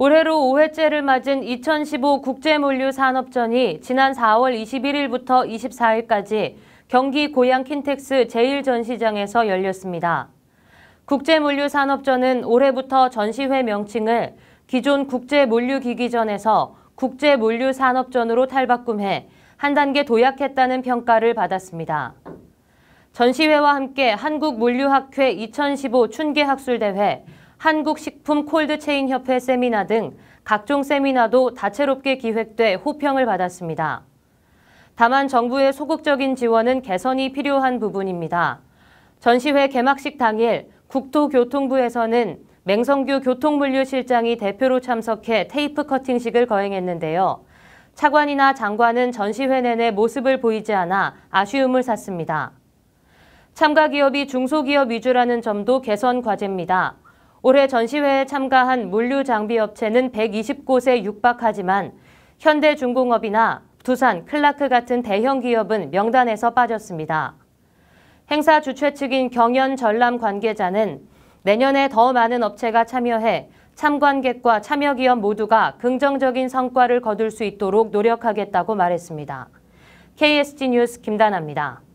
올해로 5회째를 맞은 2015 국제물류산업전이 지난 4월 21일부터 24일까지 경기 고양 킨텍스 제1전시장에서 열렸습니다. 국제물류산업전은 올해부터 전시회 명칭을 기존 국제물류기기전에서 국제물류산업전으로 탈바꿈해 한 단계 도약했다는 평가를 받았습니다. 전시회와 함께 한국물류학회 2015 춘계학술대회, 한국식품 콜드체인협회 세미나 등 각종 세미나도 다채롭게 기획돼 호평을 받았습니다. 다만 정부의 소극적인 지원은 개선이 필요한 부분입니다. 전시회 개막식 당일 국토교통부에서는 맹성규 교통물류실장이 대표로 참석해 테이프 커팅식을 거행했는데요. 차관이나 장관은 전시회 내내 모습을 보이지 않아 아쉬움을 샀습니다. 참가 기업이 중소기업 위주라는 점도 개선 과제입니다. 올해 전시회에 참가한 물류장비업체는 120곳에 육박하지만 현대중공업이나 두산, 클라크 같은 대형 기업은 명단에서 빠졌습니다. 행사 주최 측인 경연 전람 관계자는 내년에 더 많은 업체가 참여해 참관객과 참여기업 모두가 긍정적인 성과를 거둘 수 있도록 노력하겠다고 말했습니다. KSG 뉴스 김다나입니다.